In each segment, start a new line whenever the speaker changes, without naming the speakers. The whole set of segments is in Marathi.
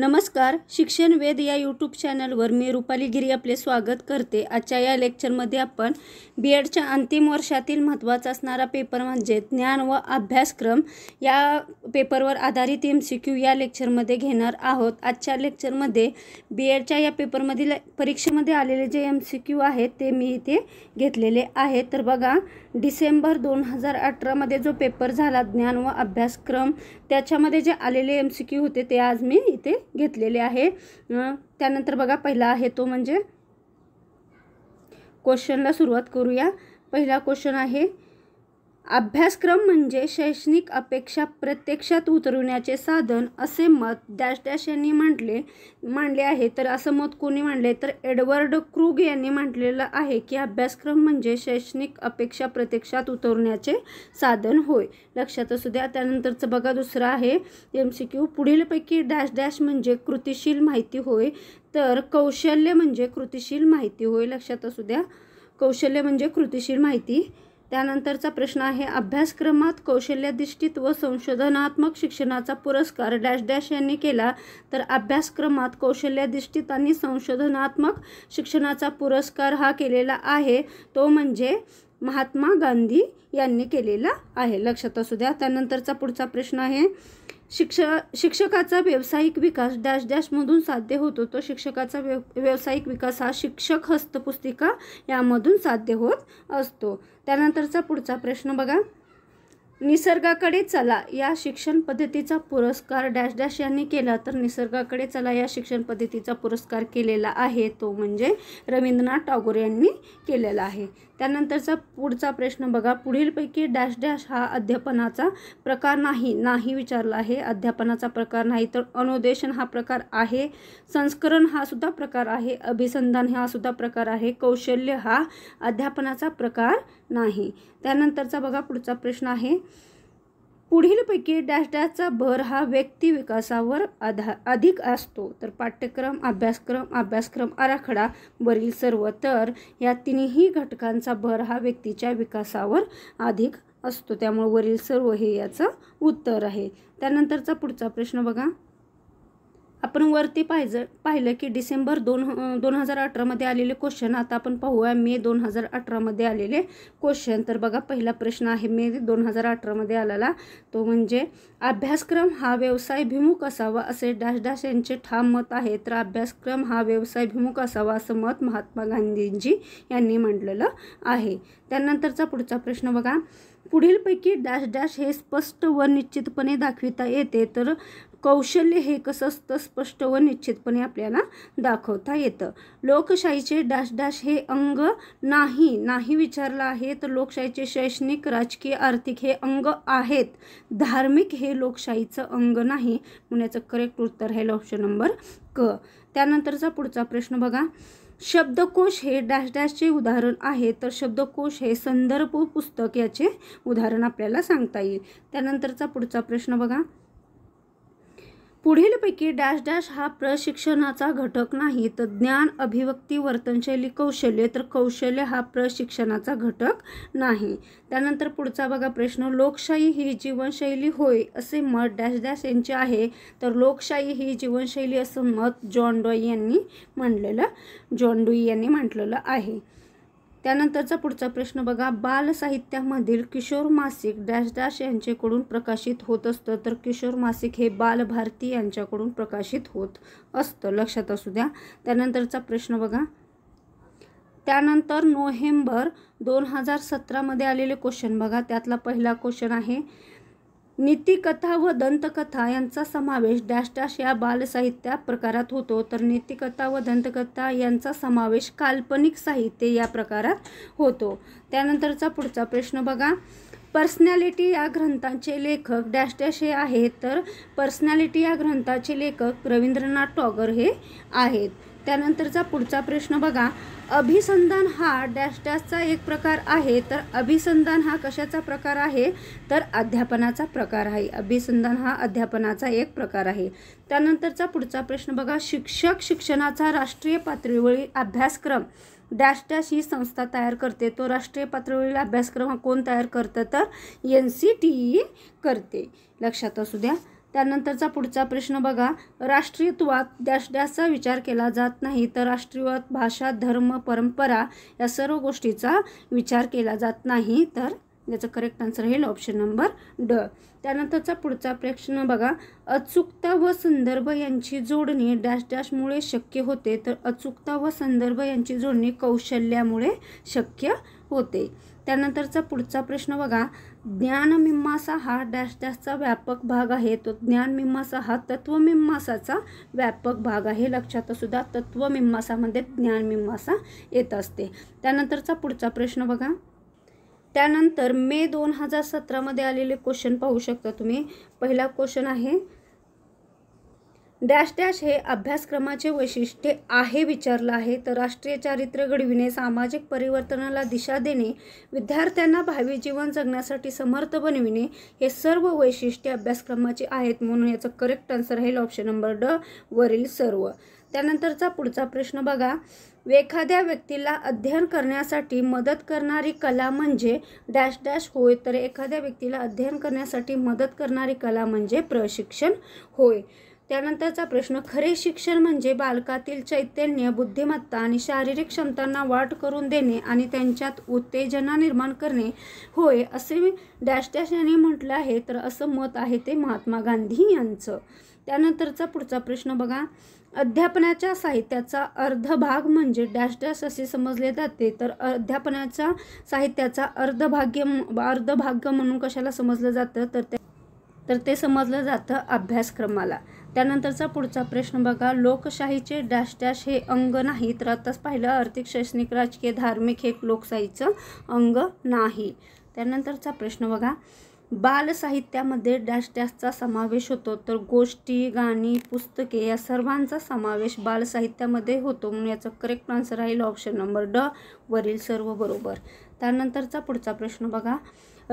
नमस्कार शिक्षण वेद या यूट्यूब चॅनलवर मी रुपाली गिरी आपले स्वागत करते आजच्या या लेक्चरमध्ये आपण बी एडच्या अंतिम वर्षातील महत्त्वाचा असणारा पेपर म्हणजे ज्ञान व अभ्यासक्रम या पेपरवर आधारित एम सी क्यू या लेक्चरमध्ये घेणार आहोत आजच्या लेक्चरमध्ये बी एडच्या या पेपरमधील परीक्षेमध्ये आलेले जे एम सी क्यू आहेत ते मी इथे घेतलेले आहेत तर बघा डिसेंबर दोन हजार अठरामध्ये जो पेपर झाला ज्ञान व अभ्यासक्रम त्याच्यामध्ये जे आलेले एम सी क्यू होते ते आज मी इथे घेतलेले आहे त्यानंतर बघा पहिला आहे तो म्हणजे क्वेश्चनला सुरुवात करूया पहिला क्वेश्चन आहे अभ्यासक्रम म्हणजे शैक्षणिक अपेक्षा प्रत्यक्षात उतरवण्याचे साधन असे मत डॅश डॅश यांनी मांडले मांडले आहे तर असं मत कोणी मांडले तर एडवर्ड क्रूग यांनी मांडलेलं आहे की अभ्यासक्रम म्हणजे शैक्षणिक अपेक्षा प्रत्यक्षात उतरवण्याचे साधन होय लक्षात असू द्या त्यानंतरचं बघा दुसरं आहे एम सी क्यू पुढीलपैकी डॅश डॅश म्हणजे कृतिशील माहिती होय तर कौशल्य म्हणजे कृतिशील माहिती होय लक्षात असू द्या कौशल्य म्हणजे कृतिशील माहिती त्यानंतरचा प्रश्न आहे अभ्यासक्रमात कौशल्याधिष्ठित व संशोधनात्मक शिक्षणाचा पुरस्कार डॅश डॅश यांनी केला तर अभ्यासक्रमात कौशल्याधिष्ठित आणि संशोधनात्मक शिक्षणाचा पुरस्कार हा केलेला आहे तो म्हणजे महात्मा गांधी यांनी केलेला आहे लक्षात असू द्या त्यानंतरचा पुढचा प्रश्न आहे शिक्ष शिक्षकाचा व्यावसायिक विकास डॅश डॅशमधून साध्य होतो तो शिक्षकाचा व्यव व्यावसायिक विकास हा शिक्षक हस्तपुस्तिका यामधून साध्य होत असतो त्यानंतरचा पुढचा प्रश्न बघा निसर्गाकडे चला या शिक्षण पद्धतीचा पुरस्कार डॅश डॅश यांनी केला तर निसर्गाकडे चला या शिक्षण पद्धतीचा पुरस्कार केलेला आहे तो म्हणजे रवींद्रनाथ टागोर यांनी केलेला आहे त्यानंतरचा पुढचा प्रश्न बघा पुढीलपैकी डॅश डॅश हा अध्यापनाचा प्रकार नाही नाही विचारला आहे अध्यापनाचा प्रकार नाही तर अनुदेशन हा प्रकार आहे संस्करण हा सुद्धा प्रकार आहे अभिसंधान हा सुद्धा प्रकार आहे कौशल्य हा अध्यापनाचा प्रकार नाही त्यानंतरचा बघा पुढचा प्रश्न आहे पुढीलपैकी डॅश डॅशचा भर हा व्यक्ती विकासावर आधा अधिक असतो तर पाठ्यक्रम अभ्यासक्रम अभ्यासक्रम आराखडा वरील सर्व तर या तिन्ही घटकांचा भर हा व्यक्तीच्या विकासावर अधिक असतो त्यामुळे वरील सर्व हे याचं उत्तर आहे त्यानंतरचा पुढचा प्रश्न बघा आपण वरती पाहिजे पाहिलं की डिसेंबर दोन दोन हजार अठरामध्ये आलेले क्वेश्चन आता आपण पाहूया मे दोन हजार अठरामध्ये आलेले क्वेश्चन तर बघा पहिला प्रश्न आहे मे दोन हजार अठरामध्ये आलेला तो म्हणजे अभ्यासक्रम हा व्यवसायभिमुख असावा असे डॅश डॅश यांचे ठाम मत आहे तर अभ्यासक्रम हा व्यवसायभिमुख असावा असं मत महात्मा गांधीजी यांनी म्हटलेलं आहे त्यानंतरचा पुढचा प्रश्न बघा पुढीलपैकी डॅश डॅश हे स्पष्ट व निश्चितपणे दाखविता येते तर कौशल्य हे कसं असतं स्पष्ट व निश्चितपणे आपल्याला दाखवता येतं लोकशाहीचे डॅश डॅश हे अंग नाही नाही विचारलं आहे तर लोकशाहीचे शैक्षणिक राजकीय आर्थिक हे अंग आहेत धार्मिक हे लोकशाहीचं अंग नाही म्हणण्याचं करेक्ट उत्तर आहे ऑप्शन नंबर क त्यानंतरचा पुढचा प्रश्न बघा शब्दकोश हे डॅश डॅशचे उदाहरण आहे तर शब्दकोश हे संदर्भ पुस्तक याचे उदाहरण आपल्याला सांगता येईल त्यानंतरचा पुढचा प्रश्न बघा पुढीलपैकी डॅश डॅश हा प्रशिक्षणाचा घटक नाही तर ज्ञान अभिव्यक्ती वर्तनशैली कौशल्य तर कौशल्य हा प्रशिक्षणाचा घटक नाही त्यानंतर पुढचा बघा प्रश्न लोकशाही ही जीवनशैली होय असे मत डॅश डॅश यांचे आहे तर लोकशाही ही जीवनशैली असं मत जॉन डॉई यांनी मांडलेलं जॉन डुई यांनी म्हटलेलं आहे त्यानंतरचा पुढचा प्रश्न बघा बालसाहित्यामधील किशोर मासिक डॅश डॅश यांच्याकडून प्रकाशित होत असतं तर किशोर मासिक हे बाल भारती यांच्याकडून प्रकाशित होत असतं लक्षात असू द्या त्यानंतरचा प्रश्न बघा त्यानंतर नोव्हेंबर दोन हजार सतरामध्ये आलेले क्वेश्चन बघा त्यातला पहिला क्वेश्चन आहे नीतिकथा व दंतकथा यांचा समावेश डॅश डॅश या बालसाहित्या प्रकारात होतो तर नीतिकथा व दंतकथा यांचा समावेश काल्पनिक साहित्य या प्रकारात होतो त्यानंतरचा पुढचा प्रश्न बघा पर्सनॅलिटी या ग्रंथांचे लेखक डॅश डॅश हे आहेत तर पर्सनॅलिटी या ग्रंथाचे लेखक रवींद्रनाथ टॉगर हे आहेत त्यानंतरचा पुढचा प्रश्न बघा अभिसंधान हा डॅश डॅशचा एक प्रकार आहे तर अभिसंधान हा कशाचा प्रकार आहे तर अध्यापनाचा प्रकार आहे अभिसंधान हा अध्यापनाचा एक प्रकार आहे त्यानंतरचा पुढचा प्रश्न बघा शिक्षक शिक्षणाचा राष्ट्रीय पातळीवरील अभ्यासक्रम डॅश डॅश ही संस्था तयार करते तो राष्ट्रीय पातळीवरील अभ्यासक्रम हा कोण तयार करतं तर एन सी टी ई करते लक्षात असू द्या त्यानंतरचा पुढचा प्रश्न बघा राष्ट्रीयत्वात डॅश डॅशचा विचार केला जात नाही तर राष्ट्रीयवाद भाषा धर्म परंपरा या सर्व गोष्टीचा विचार केला जात नाही तर याचं करेक्ट आन्सर येईल ऑप्शन नंबर ड त्यानंतरचा पुढचा प्रश्न बघा अचूकता व संदर्भ यांची जोडणी डॅश डॅशमुळे शक्य होते तर अचूकता व संदर्भ यांची जोडणी कौशल्यामुळे शक्य होते त्यानंतरचा पुढचा प्रश्न बघा ज्ञानमीमांसा हा डॅश डॅशचा व्यापक भाग आहे तो ज्ञानमीमांसा हा तत्वमीमांसाचा व्यापक भाग आहे लक्षात सुद्धा तत्वमीमांसामध्ये ज्ञानमीमांसा येत असते त्यानंतरचा पुढचा प्रश्न बघा त्यानंतर मे दोन हजार सतरामध्ये आलेले क्वेश्चन पाहू शकता तुम्ही पहिला क्वेश्चन आहे डॅश डॅश हे अभ्यासक्रमाचे वैशिष्ट्ये आहे विचारलं आहे तर राष्ट्रीय चारित्र्य घडविणे सामाजिक परिवर्तनाला दिशा देणे विद्यार्थ्यांना भावी जीवन जगण्यासाठी समर्थ बनविणे हे सर्व वैशिष्ट्ये अभ्यासक्रमाचे आहेत म्हणून याचं करेक्ट आन्सर राहील ऑप्शन नंबर ड वरील सर्व त्यानंतरचा पुढचा प्रश्न बघा एखाद्या व्यक्तीला अध्ययन करण्यासाठी मदत करणारी कला म्हणजे डॅश डॅश होय तर एखाद्या व्यक्तीला अध्ययन करण्यासाठी मदत करणारी कला म्हणजे प्रशिक्षण होय त्यानंतरचा प्रश्न खरे शिक्षण म्हणजे बालकातील चैतन्य बुद्धिमत्ता आणि शारीरिक क्षमतांना वाट करून देणे आणि त्यांच्यात उत्तेजना निर्माण करणे होय असे डॅश डॅश यांनी म्हटलं आहे तर असं मत आहे ते महात्मा गांधी यांचं त्यानंतरचा पुढचा प्रश्न बघा अध्यापनाच्या साहित्याचा अर्ध भाग म्हणजे डॅश डॅश असे समजले जाते तर अध्यापनाच्या साहित्याचा अर्धभाग्य अर्धभाग्य म्हणून कशाला समजलं जातं तर ते तर ते समजलं जातं अभ्यासक्रमाला त्यानंतरचा पुढचा प्रश्न बघा लोकशाहीचे डॅश डॅश हे अंग नाही तर आत्ताच पाहिलं आर्थिक शैक्षणिक राजकीय धार्मिक हे लोकशाहीचं अंग नाही त्यानंतरचा प्रश्न बघा बालसाहित्यामध्ये डॅश डॅशचा समावेश होतो तर गोष्टी गाणी पुस्तके या सर्वांचा समावेश बालसाहित्यामध्ये होतो म्हणून याचा करेक्ट आन्सर राहील ऑप्शन नंबर ड वरील सर्व बरोबर त्यानंतरचा पुढचा प्रश्न बघा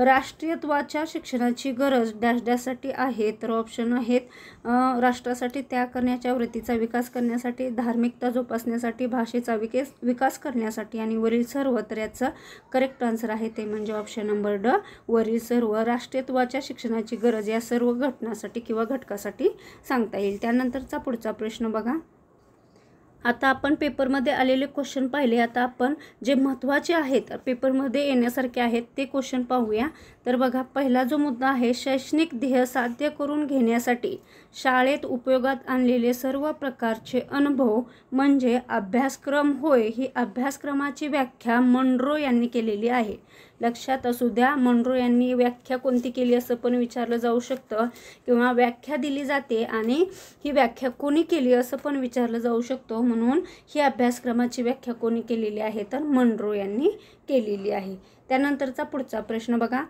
राष्ट्रीयत्वाच्या शिक्षणाची गरज डॅश डॅशसाठी आहे तर ऑप्शन आहेत राष्ट्रासाठी त्याग करण्याच्या वृत्तीचा विकास करण्यासाठी धार्मिकता जोपासण्यासाठी भाषेचा विकेस विकास करण्यासाठी आणि वरील सर्व तर याचं करेक्ट आन्सर आहे ते म्हणजे ऑप्शन नंबर ड वरील सर्व राष्ट्रीयत्वाच्या शिक्षणाची गरज या सर्व घटनासाठी किंवा घटकासाठी सांगता येईल त्यानंतरचा पुढचा प्रश्न बघा आता आपण पेपरमध्ये आलेले क्वेश्चन पाहिले आता आपण जे महत्त्वाचे आहेत पेपरमध्ये येण्यासारखे आहेत ते क्वेश्चन पाहूया तर बघा पहिला जो मुद्दा आहे शैक्षणिक ध्येय साध्य करून घेण्यासाठी शाळेत उपयोगात आणलेले सर्व प्रकारचे अनुभव म्हणजे अभ्यासक्रम होय ही अभ्यासक्रमाची व्याख्या मंड्रो यांनी केलेली आहे लक्षात असू द्या मंड्रो यांनी व्याख्या कोणती केली असं पण विचारलं जाऊ शकतं किंवा व्याख्या दिली जाते आणि ही व्याख्या कोणी केली असं पण विचारलं जाऊ शकतो म्हणून ही अभ्यासक्रमाची व्याख्या कोणी केलेली आहे तर मंड्रो यांनी केलेली आहे त्यानंतरचा पुढचा प्रश्न बघा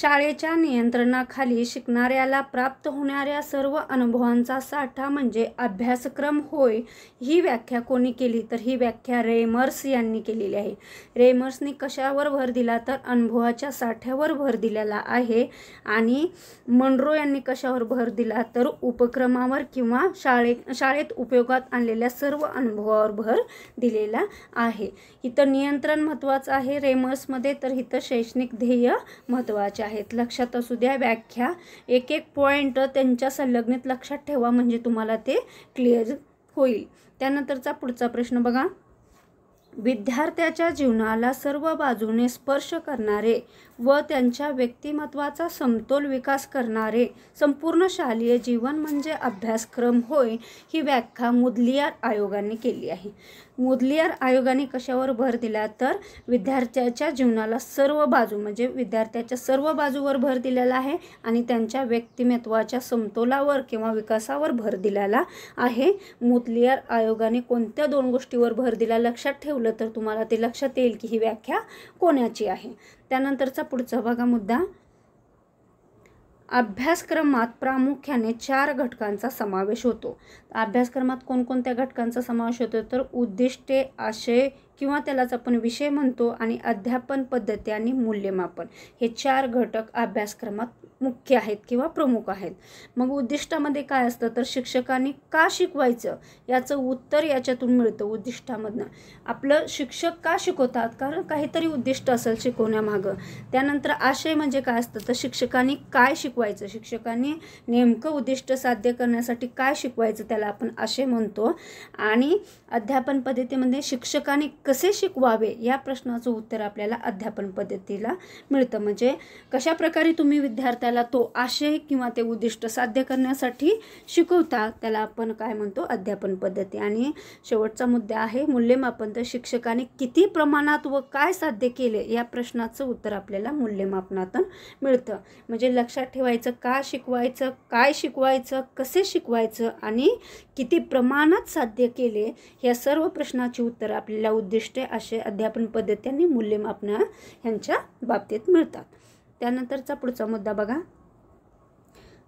शाळेच्या नियंत्रणाखाली शिकणाऱ्याला प्राप्त होणाऱ्या सर्व अनुभवांचा साठा म्हणजे अभ्यासक्रम होय ही व्याख्या कोणी केली तर ही व्याख्या रेमर्स यांनी केलेली आहे रेमर्सनी कशावर भर दिला तर अनुभवाच्या साठ्यावर भर दिलेला आहे आणि मंड्रो यांनी कशावर भर दिला तर उपक्रमावर किंवा शाळे शाळेत उपयोगात आणलेल्या सर्व अनुभवावर भर दिलेला आहे इथं नियंत्रण महत्त्वाचं आहे रेमर्समध्ये तर हित शैक्षणिक ध्येय महत्त्वाचे आहेत लक्षात असू द्या व्याख्या एक एक पॉईंट त्यांच्या संलग्नित लक्षात ठेवा म्हणजे तुम्हाला ते क्लिअर होईल त्यानंतरचा पुढचा प्रश्न बघा विद्यार्थ्याच्या जीवनाला सर्व बाजूने स्पर्श करणारे व त्यांच्या व्यक्तिमत्वाचा समतोल विकास करणारे संपूर्ण शालेय जीवन म्हणजे अभ्यासक्रम होय ही व्याख्या मुदलियार आयोगाने केली आहे मुदलियार आयोगाने कशावर भर दिला तर विद्यार्थ्याच्या जीवनाला सर्व बाजू म्हणजे विद्यार्थ्याच्या सर्व बाजूवर भर दिलेला आहे आणि त्यांच्या व्यक्तिमत्वाच्या समतोलावर किंवा विकासावर भर दिलेला आहे मुदलियार आयोगाने कोणत्या दोन गोष्टीवर भर दिला लक्षात ठेवलं तर तुम्हाला ते लक्षात येईल की ही व्याख्या कोणाची आहे त्यानंतरचा पुढचा बघा मुद्दा अभ्यासक्रमात प्रामुख्याने चार घटकांचा समावेश होतो अभ्यासक्रमात कोणकोणत्या घटकांचा समावेश होतो तर उद्दिष्टे आशय किंवा त्यालाच आपण विषय म्हणतो आणि अध्यापन पद्धती आणि मूल्यमापन हे चार घटक अभ्यासक्रमात मुख्य आहेत किंवा प्रमुख आहेत मग उद्दिष्टामध्ये काय असतं तर शिक्षकांनी का शिकवायचं याचं उत्तर याच्यातून मिळतं उद्दिष्टामधनं आपलं शिक्षक का शिकवतात कारण काहीतरी उद्दिष्ट असेल शिकवण्यामागं त्यानंतर आशय म्हणजे काय असतं तर शिक्षकांनी काय शिकवायचं शिक्षकांनी नेमकं उद्दिष्ट साध्य करण्यासाठी काय शिकवायचं त्याला आपण आशय म्हणतो आणि अध्यापन पद्धतीमध्ये शिक्षकांनी कसे शिकवावे या प्रश्नाचं उत्तर आपल्याला अध्यापन पद्धतीला मिळतं म्हणजे कशा प्रकारे तुम्ही विद्यार्थ्याला तो आशय किंवा ते उद्दिष्ट साध्य करण्यासाठी शिकवता त्याला आपण काय म्हणतो अध्यापन पद्धती आणि शेवटचा मुद्दा आहे मूल्यमापन तर शिक्षकाने किती प्रमाणात व काय साध्य केले या प्रश्नाचं उत्तर आपल्याला मूल्यमापनातून मिळतं म्हणजे लक्षात ठेवायचं का शिकवायचं काय शिकवायचं कसे शिकवायचं आणि किती प्रमाणात साध्य केले या सर्व प्रश्नाची उत्तर आपल्याला उद्दिष्टे असे अध्यापन पद्धती आणि मूल्यमापना ह्यांच्या बाबतीत मिळतात त्यानंतरचा पुढचा मुद्दा बघा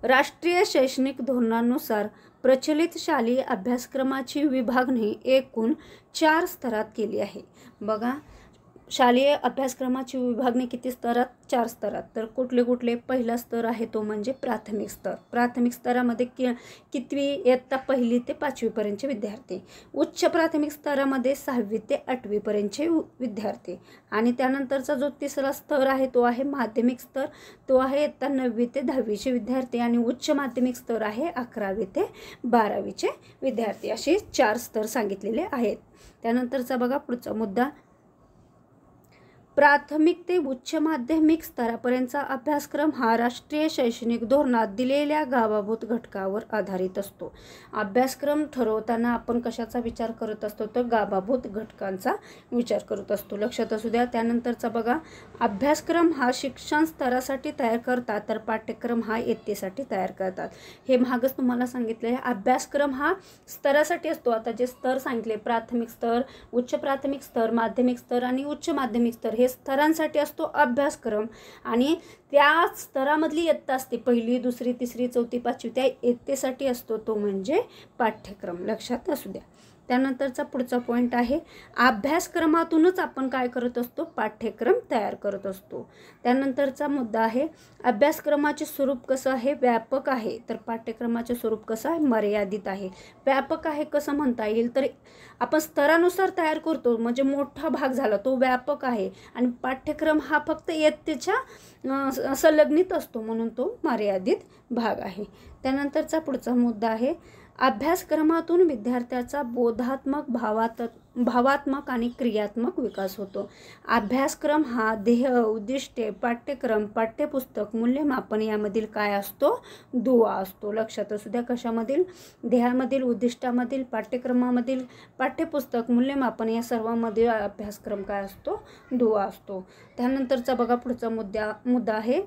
राष्ट्रीय शैक्षणिक धोरणानुसार प्रचलित शालेय अभ्यासक्रमाची विभागणी एकूण चार स्तरात केली आहे बघा शालेय अभ्यासक्रमाची विभागणी किती स्तरात चार स्तरात तर कुठले कुठले पहिला स्तर आहे तो म्हणजे प्राथमिक स्तर प्राथमिक स्तरामध्ये कि कितवी इयत्ता पहिली ते पाचवीपर्यंतचे विद्यार्थी उच्च प्राथमिक स्तरामध्ये सहावी ते आठवीपर्यंतचे विद्यार्थी आणि त्यानंतरचा जो तिसरा स्तर आहे तो आहे माध्यमिक स्तर तो आहे इयत्ता नववी ते दहावीचे विद्यार्थी आणि उच्च माध्यमिक स्तर आहे अकरावी ते बारावीचे विद्यार्थी असे चार स्तर सांगितलेले आहेत त्यानंतरचा बघा पुढचा मुद्दा प्राथमिक ते उच्च माध्यमिक स्तरापर्यंतचा अभ्यासक्रम हा राष्ट्रीय शैक्षणिक धोरणात दिलेल्या गावाभूत घटकावर आधारित असतो अभ्यासक्रम ठरवताना आपण कशाचा विचार करत असतो तर गाभाभूत घटकांचा विचार करत असतो लक्षात असू द्या त्यानंतरचा बघा अभ्यासक्रम हा शिक्षण स्तरासाठी तयार करतात तर पाठ्यक्रम हा येतेसाठी तयार करतात हे महागच तुम्हाला सांगितले आहे अभ्यासक्रम हा स्तरासाठी असतो आता जे स्तर सांगितले प्राथमिक स्तर उच्च प्राथमिक स्तर माध्यमिक स्तर आणि उच्च माध्यमिक स्तर हे स्तरांसाठी असतो अभ्यासक्रम आणि त्या स्तरामधली इयत्ता असते पहिली दुसरी तिसरी चौथी पाचवी त्या इयत्तेसाठी असतो तो म्हणजे पाठ्यक्रम लक्षात असू द्या त्यानंतरचा पुढचा पॉईंट आहे अभ्यासक्रमातूनच आपण काय करत असतो पाठ्यक्रम तयार करत असतो त्यानंतरचा मुद्दा आहे अभ्यासक्रमाचे स्वरूप कसं आहे व्यापक आहे तर पाठ्यक्रमाचे स्वरूप कसं आहे मर्यादित आहे व्यापक आहे कसं म्हणता येईल तर आपण स्तरानुसार तयार करतो म्हणजे मोठा भाग झाला तो व्यापक आहे आणि पाठ्यक्रम हा फक्त यत्तेच्या संलग्नित असतो म्हणून तो मर्यादित भाग आहे त्यानंतरचा पुढचा मुद्दा आहे अभ्यासक्रमातून विद्यार्थ्याचा बोधात्मक भावात भावात्मक आणि क्रियात्मक विकास होतो अभ्यासक्रम हा देह उद्दिष्टे पाठ्यक्रम पाठ्यपुस्तक मूल्यमापन यामधील काय असतो दुवा असतो लक्षात असू द्या कशामधील देहामधील उद्दिष्टामधील पाठ्यक्रमामधील पाठ्यपुस्तक मूल्यमापन या सर्वांमधील अभ्यासक्रम काय असतो दुवा असतो त्यानंतरचा बघा पुढचा मुद्दा मुद्दा आहे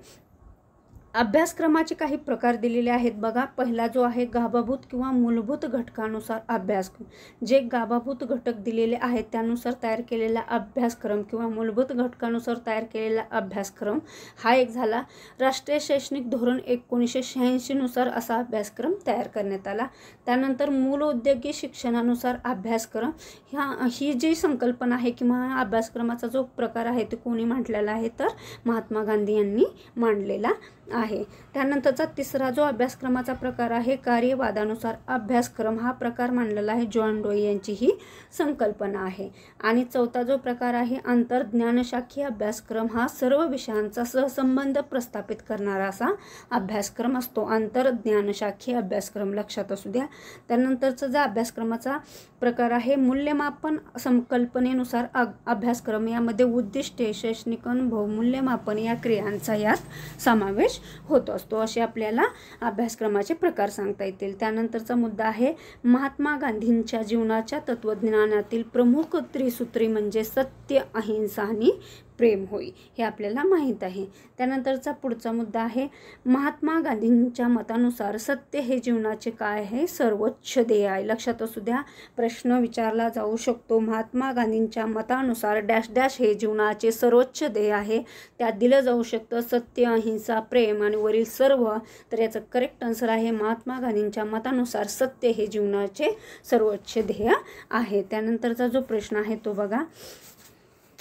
अभ्यासक्रमाचे काही प्रकार दिलेले आहेत बघा पहिला जो आहे गाभाभूत किंवा मूलभूत घटकानुसार अभ्यासक्रम जे गाभाभूत घटक दिलेले आहेत त्यानुसार तयार केलेला अभ्यासक्रम किंवा मूलभूत घटकानुसार तयार केलेला अभ्यासक्रम हा एक झाला राष्ट्रीय शैक्षणिक धोरण एकोणीसशे शहाऐंशीनुसार असा अभ्यासक्रम तयार करण्यात आला त्यानंतर मूल उद्योगी शिक्षणानुसार अभ्यासक्रम ह्या ही जी संकल्पना आहे किंवा अभ्यासक्रमाचा जो प्रकार आहे तो कोणी मांडलेला आहे तर महात्मा गांधी यांनी मांडलेला आहे त्यानंतरचा तिसरा जो अभ्यासक्रमाचा प्रकार आहे कार्यवादानुसार अभ्यासक्रम हा प्रकार मांडलेला आहे जॉन डोई यांची ही संकल्पना आहे आणि चौथा जो प्रकार आहे आंतरज्ञानशाखी अभ्यासक्रम हा सर्व विषयांचा सहसंबंध प्रस्थापित करणारा असा अभ्यासक्रम असतो आंतरज्ञानशाखी अभ्यासक्रम लक्षात असू द्या त्यानंतरचा ज्या अभ्यासक्रमाचा प्रकार आहे मूल्यमापन संकल्पनेनुसार आ अभ्यासक्रम यामध्ये उद्दिष्टे शैक्षणिक अनुभव मूल्यमापन या क्रियांचा यात समावेश होत असतो असे आपल्याला अभ्यासक्रमाचे प्रकार सांगता येतील त्यानंतरचा मुद्दा आहे महात्मा गांधींच्या जीवनाच्या तत्त्वज्ञानातील प्रमुख त्रिसूत्री म्हणजे सत्य अहिंसा आणि प्रेम होई हे आपल्याला माहीत आहे त्यानंतरचा पुढचा मुद्दा आहे महात्मा गांधींच्या मतानुसार सत्य हे जीवनाचे काय आहे सर्वोच्च ध्येय आहे लक्षात असू द्या प्रश्न विचारला जाऊ शकतो महात्मा गांधींच्या मतानुसार डॅश डॅश हे जीवनाचे सर्वोच्च ध्येय आहे त्यात दिलं जाऊ शकतं सत्य अहिंसा प्रेम आणि वरील सर्व तर याचं करेक्ट आन्सर आहे महात्मा गांधींच्या मतानुसार सत्य हे जीवनाचे सर्वोच्च ध्येय आहे त्यानंतरचा जो प्रश्न आहे तो बघा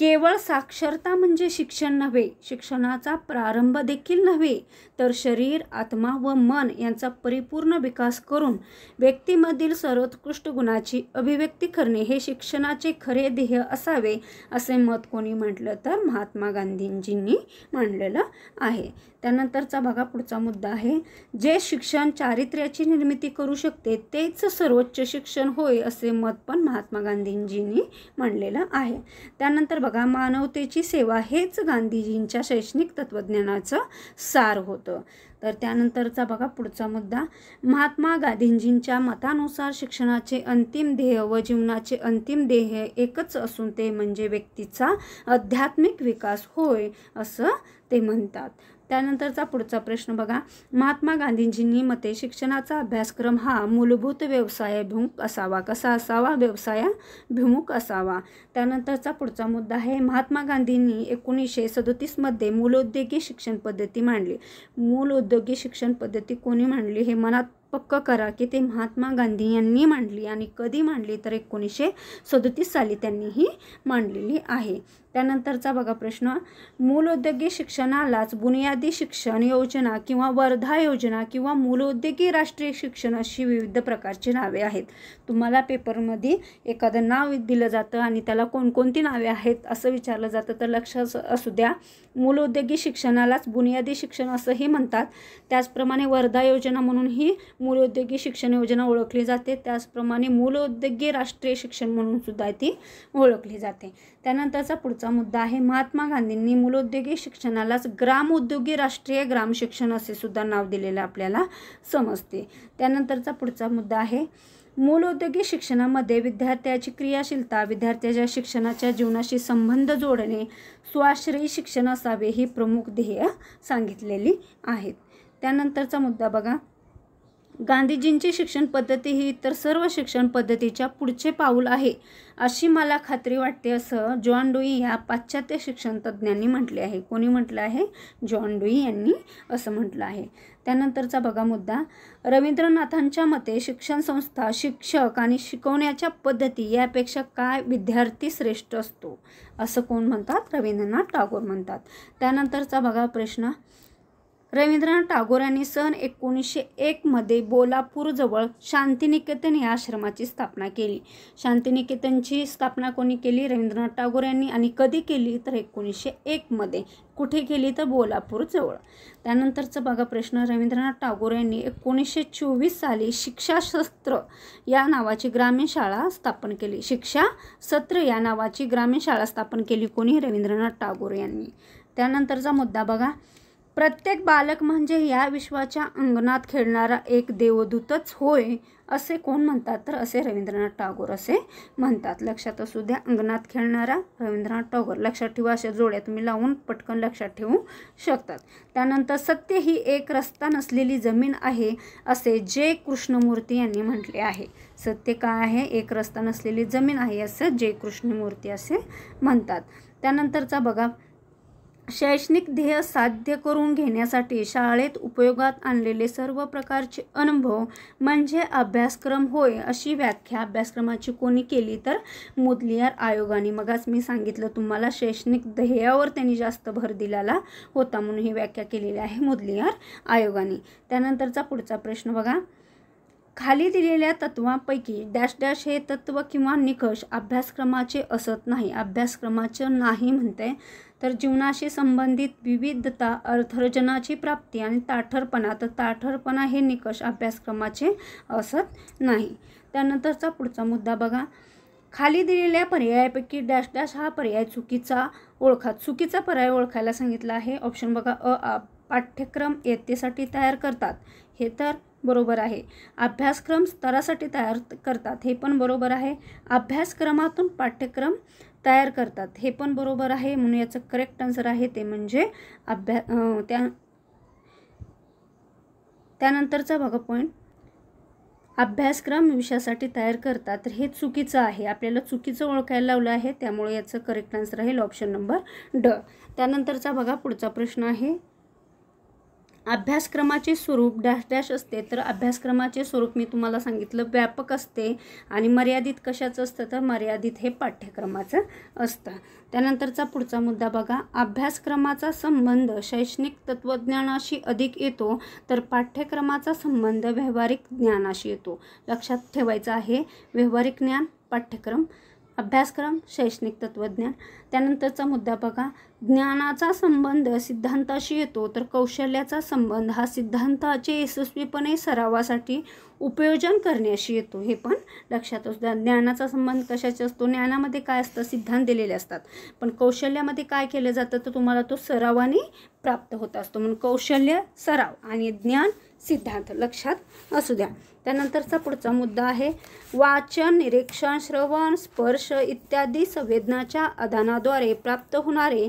केवळ साक्षरता म्हणजे शिक्षण नव्हे शिक्षणाचा प्रारंभ देखील नव्हे तर शरीर आत्मा व मन यांचा परिपूर्ण विकास करून व्यक्तीमधील सर्वोत्कृष्ट गुणाची अभिव्यक्ती करणे हे शिक्षणाचे खरे ध्येय असावे असे मत कोणी म्हटलं तर महात्मा गांधीजींनी मांडलेलं आहे त्यानंतरचा बघा पुढचा मुद्दा आहे जे शिक्षण चारित्र्याची निर्मिती करू शकते तेच सर्वोच्च शिक्षण होय असे मत पण महात्मा गांधींजींनी मांडलेलं आहे त्यानंतर बघा मानवतेची सेवा हेच गांधीजींच्या शैक्षणिक तत्वज्ञानाचं सार होतं तर त्यानंतरचा बघा पुढचा मुद्दा महात्मा गांधीजींच्या मतानुसार शिक्षणाचे अंतिम ध्येय व जीवनाचे अंतिम ध्येय एकच असून ते म्हणजे व्यक्तीचा आध्यात्मिक विकास होय असं ते म्हणतात त्यानंतरचा पुढचा प्रश्न बघा महात्मा गांधीजींनी मते शिक्षणाचा अभ्यासक्रम हा मूलभूत व्यवसायाभिमुख असावा कसा असावा व्यवसायाभिमुख असावा त्यानंतरचा पुढचा मुद्दा आहे महात्मा गांधींनी एकोणीसशे सदोतीसमध्ये मूलोद्योगी शिक्षण पद्धती मांडली मूल उद्योगी शिक्षण पद्धती कोणी मांडली हे मनात पक्क करा की ते महात्मा गांधी यांनी मांडली आणि कधी मांडली तर एकोणीसशे सदतीस साली त्यांनी ही मांडलेली आहे त्यानंतरचा बघा प्रश्न उद्योगी शिक्षणालाच बुनियादी शिक्षण योजना किंवा वर्धा योजना किंवा मूलोद्योगी राष्ट्रीय शिक्षण अशी विविध प्रकारची नावे आहेत तुम्हाला पेपरमध्ये एखादं नाव दिलं जातं आणि त्याला कोणकोणती नावे आहेत असं विचारलं जातं तर लक्षात असू द्या मूलोद्योगी शिक्षणालाच बुनियादी शिक्षण असंही म्हणतात त्याचप्रमाणे वर्धा योजना म्हणून ही मूलोद्योगी शिक्षण योजना ओळखली जाते त्याचप्रमाणे उद्योगी राष्ट्रीय शिक्षण म्हणून सुद्धा ती ओळखली जाते त्यानंतरचा पुढचा महत्त्वाचा मुद्दा आहे महात्मा गांधींनी मूलोद्योगी शिक्षणालाच ग्राम उद्योगी राष्ट्रीय ग्राम शिक्षण असे सुद्धा नाव दिलेलं आपल्याला समजते त्यानंतरचा पुढचा मुद्दा आहे उद्योगी शिक्षणामध्ये विद्यार्थ्याची क्रियाशीलता विद्यार्थ्याच्या शिक्षणाच्या जीवनाशी संबंध जोडणे स्वाश्रयी शिक्षण असावे ही प्रमुख ध्येय सांगितलेली आहेत त्यानंतरचा मुद्दा बघा गांधीजींची शिक्षण पद्धती ही इतर सर्व शिक्षण पद्धतीच्या पुढचे पाऊल आहे अशी मला खात्री वाटते असं जॉन डुई या पाश्चात्य शिक्षण तज्ज्ञांनी म्हटले आहे कोणी म्हटलं आहे जॉन डुई यांनी असं म्हटलं आहे त्यानंतरचा बघा मुद्दा रवींद्रनाथांच्या मते शिक्षण संस्था शिक्षक आणि शिकवण्याच्या पद्धती यापेक्षा काय विद्यार्थी श्रेष्ठ असतो असं कोण म्हणतात रवींद्रनाथ टागोर म्हणतात त्यानंतरचा बघा प्रश्न रवींद्रनाथ टागोर यांनी सन एकोणीसशे एकमध्ये बोलापूरजवळ शांतिनिकेतन या आश्रमाची स्थापना केली शांतिनिकेतनची स्थापना कोणी केली रवींद्रनाथ टागोर यांनी आणि कधी केली तर एकोणीसशे एकमध्ये कुठे केली तर बोलापूरजवळ त्यानंतरचा बघा प्रश्न रवींद्रनाथ टागोर यांनी एकोणीसशे चोवीस साली शिक्षाशस्त्र या नावाची ग्रामीण शाळा स्थापन केली शिक्षा सत्र या नावाची ग्रामीण शाळा स्थापन केली कोणी रवींद्रनाथ टागोर यांनी त्यानंतरचा मुद्दा बघा प्रत्येक बालक म्हणजे या विश्वाच्या अंगणात खेळणारा एक देवदूतच होय असे कोण म्हणतात तर असे रवींद्रनाथ टागोर असे म्हणतात लक्षात असू द्या अंगणात खेळणारा रवींद्रनाथ टागोर लक्षात ठेवा अशा जोड्या तुम्ही लावून पटकन लक्षात ठेवू शकतात त्यानंतर सत्य ही एक रस्ता नसलेली जमीन आहे असे जे कृष्णमूर्ती यांनी म्हटले आहे सत्य काय आहे एक रस्ता नसलेली जमीन आहे असं जे कृष्णमूर्ती असे म्हणतात त्यानंतरचा बघा शैक्षणिक ध्येय साध्य करून घेण्यासाठी शाळेत उपयोगात आणलेले सर्व प्रकारचे अनुभव म्हणजे अभ्यासक्रम होय अशी व्याख्या अभ्यासक्रमाची कोणी केली तर मुदलियार आयोगाने मगाच मी सांगितलं तुम्हाला शैक्षणिक ध्येयावर त्यांनी जास्त भर दिलेला होता म्हणून ही व्याख्या केलेली आहे मुदलियार आयोगाने त्यानंतरचा पुढचा प्रश्न बघा खाली दिलेल्या तत्वांपैकी डॅश डॅश हे तत्व किंवा निकष अभ्यासक्रमाचे असत नाही अभ्यासक्रमाचं नाही म्हणते तर जीवनाशी संबंधित विविधता अर्थरचनाची प्राप्ती आणि ताठरपणा तर ताठरपणा हे निकष अभ्यासक्रमाचे असत नाही त्यानंतरचा पुढचा मुद्दा बघा खाली दिलेल्या पर्यायापैकी डॅश डॅश हा पर्याय चुकीचा ओळखा चुकीचा पर्याय ओळखायला सांगितला आहे ऑप्शन बघा अ पाठ्यक्रम येतेसाठी तयार करतात हे तर बरोबर आहे अभ्यासक्रम स्तरासाठी तयार करतात हे पण बरोबर आहे अभ्यासक्रमातून पाठ्यक्रम तयार करतात हे पण बरोबर आहे म्हणून याचं करेक्ट आन्सर आहे ते म्हणजे अभ्या त्या त्यानंतरचा बघा पॉईंट अभ्यासक्रम विषयासाठी तयार करतात तर हे चुकीचं आहे आपल्याला चुकीचं ओळखायला लावलं आहे त्यामुळे याचं करेक्ट आन्सर राहील ऑप्शन नंबर ड त्यानंतरचा बघा पुढचा प्रश्न आहे अभ्यासक्रमाचे स्वरूप डॅश डॅश असते तर अभ्यासक्रमाचे स्वरूप मी तुम्हाला सांगितलं व्यापक असते आणि मर्यादित कशाचं असतं तर मर्यादित हे पाठ्यक्रमाचं असतं त्यानंतरचा पुढचा मुद्दा बघा अभ्यासक्रमाचा संबंध शैक्षणिक तत्त्वज्ञानाशी अधिक येतो तर पाठ्यक्रमाचा संबंध व्यावहारिक ज्ञानाशी येतो लक्षात ठेवायचं आहे व्यवहारिक ज्ञान पाठ्यक्रम अभ्यासक्रम शैक्षणिक तत्त्वज्ञान त्यानंतरचा मुद्दा बघा ज्ञानाचा संबंध सिद्धांताशी येतो तर कौशल्याचा संबंध हा सिद्धांताचे यशस्वीपणे सरावासाठी उपयोजन करण्याशी येतो हे पण लक्षात असू द्या ज्ञानाचा संबंध कशाचे असतो ज्ञानामध्ये काय असतं सिद्धांत दिलेले असतात पण कौशल्यामध्ये काय केलं जातं तर तुम्हाला तो सरावाने प्राप्त होत असतो म्हणून कौशल्य सराव आणि ज्ञान सिद्धांत लक्षात असू द्या त्यानंतरचा पुढचा मुद्दा आहे वाचन निरीक्षण श्रवण स्पर्श इत्यादी संवेदनाच्या आधानाद्वारे प्राप्त होणारे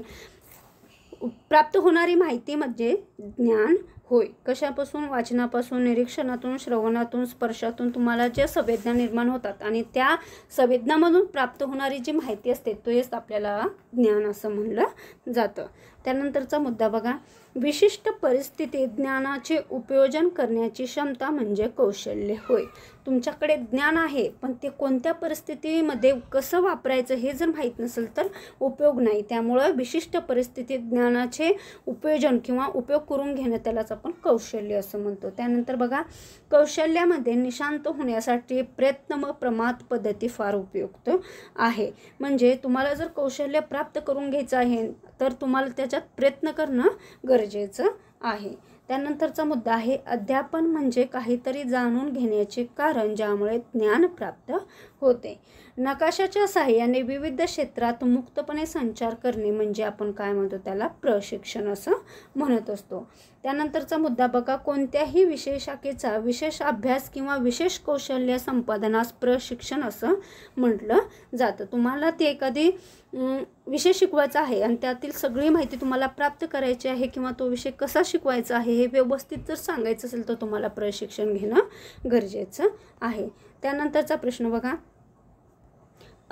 प्राप्त होणारी माहिती म्हणजे ज्ञान होय कशापासून वाचनापासून निरीक्षणातून श्रवणातून स्पर्शातून तुम्हाला ज्या संवेदना निर्माण होतात आणि त्या संवेदनामधून प्राप्त होणारी जी माहिती असते तोच आपल्याला ज्ञान असं म्हणलं जातं त्यानंतरचा मुद्दा बघा विशिष्ट परिस्थितीत ज्ञानाचे उपयोजन करण्याची क्षमता म्हणजे कौशल्य होय तुमच्याकडे ज्ञान आहे पण ते कोणत्या परिस्थितीमध्ये कसं वापरायचं हे जर माहीत नसेल तर उपयोग नाही त्यामुळं विशिष्ट परिस्थितीत ज्ञानाचे उपयोजन किंवा उपयोग करून घेणं त्यालाच आपण कौशल्य असं म्हणतो त्यानंतर बघा कौशल्यामध्ये निशांत होण्यासाठी प्रयत्न व प्रमाद पद्धती फार उपयुक्त आहे म्हणजे तुम्हाला जर कौशल्य प्राप्त करून घ्यायचं आहे तर तुम्हाला त्याच्यात प्रयत्न करणं गरजेचं आहे त्यानंतरचा मुद्दा आहे अध्यापन म्हणजे काहीतरी जाणून घेण्याचे कारण ज्यामुळे ज्ञान प्राप्त होते नकाशाच्या सहाय्याने विविध क्षेत्रात मुक्तपणे संचार करणे म्हणजे आपण काय म्हणतो त्याला प्रशिक्षण असं म्हणत असतो त्यानंतरचा मुद्दा बघा कोणत्याही विशेष शाखेचा विशेष अभ्यास किंवा विशेष कौशल्य संपादनास प्रशिक्षण असं म्हटलं जातं तुम्हाला ते एखादी विषय शिकवायचा आहे आणि त्यातील सगळी माहिती तुम्हाला प्राप्त करायची आहे किंवा तो विषय कसा शिकवायचा आहे हे व्यवस्थित जर सांगायचं असेल तर तुम्हाला प्रशिक्षण घेणं गरजेचं आहे त्यानंतरचा प्रश्न बघा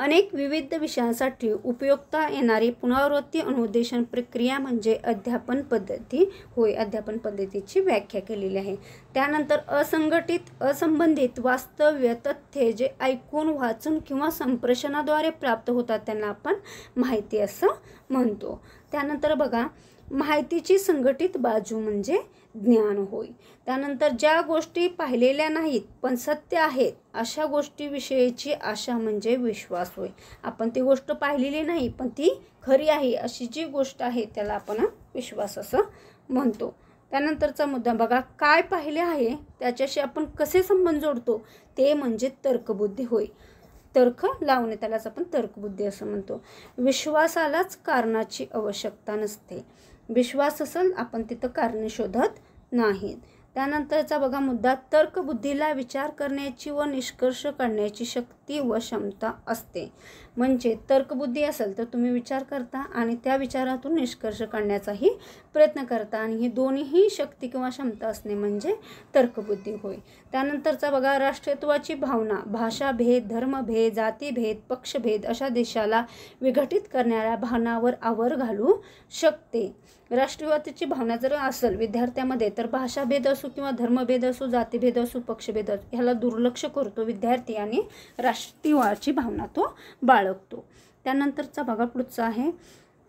अनेक विविध विषयांसाठी उपयोगता येणारी पुनरावृत्ती अनुदेशन प्रक्रिया म्हणजे अध्यापन पद्धती होय अध्यापन पद्धतीची व्याख्या केलेली आहे त्यानंतर असंघटित असंबंधित वास्तव्य तथ्ये जे ऐकून वाचून किंवा संप्रेषणाद्वारे प्राप्त होतात त्यांना आपण माहिती असं म्हणतो त्यानंतर बघा माहितीची संघटित बाजू म्हणजे ज्ञान होय त्यानंतर ज्या गोष्टी पाहिलेल्या नाहीत पण सत्य आहेत अशा गोष्टीविषयीची आशा म्हणजे विश्वास होय आपण ती गोष्ट पाहिलेली नाही पण ती खरी आहे अशी जी गोष्ट आहे त्याला आपण विश्वास असं म्हणतो त्यानंतरचा मुद्दा बघा काय पाहिले आहे त्याच्याशी आपण कसे संबंध जोडतो ते म्हणजे तर्कबुद्धी होय तर्क लावणे त्यालाच आपण तर्कबुद्धी असं म्हणतो विश्वासालाच कारणाची आवश्यकता नसते विश्वास असेल आपण तिथं कारणे शोधत नाहीत त्यानंतरचा बघा मुद्दा तर्कबुद्धीला विचार करण्याची व निष्कर्ष काढण्याची शक्ती व क्षमता असते म्हणजे तर्कबुद्धी असेल तर तुम्ही विचार करता आणि त्या विचारातून निष्कर्ष काढण्याचाही प्रयत्न करता आणि ही दोन्हीही शक्ती किंवा क्षमता असणे म्हणजे तर्कबुद्धी होय त्यानंतरचा बघा राष्ट्रत्वाची भावना भाषाभेद धर्मभेद जातीभेद पक्षभेद अशा देशाला विघटित करणाऱ्या भावनावर आवर घालू शकते राष्ट्रवादाची भावना जर असेल विद्यार्थ्यामध्ये तर भाषाभेद असो किंवा धर्मभेद असो जातीभेद असो पक्षभेद असो ह्याला दुर्लक्ष करतो विद्यार्थी आणि राष्ट्रवाची भावना तो बाळ बाळगतो त्यानंतरचा भागा पुढचा आहे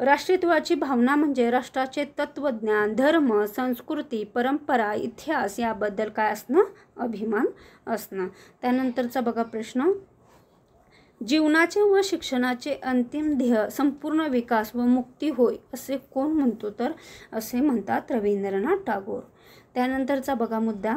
राष्ट्रीयत्वाची भावना म्हणजे राष्ट्राचे तत्वज्ञान धर्म संस्कृती परंपरा इतिहास याबद्दल काय असणं अभिमान असणं त्यानंतरचा बघा प्रश्न जीवनाचे व शिक्षणाचे अंतिम ध्येय संपूर्ण विकास व मुक्ती होय असे कोण म्हणतो तर असे म्हणतात रवींद्रनाथ टागोर त्यानंतरचा बघा मुद्दा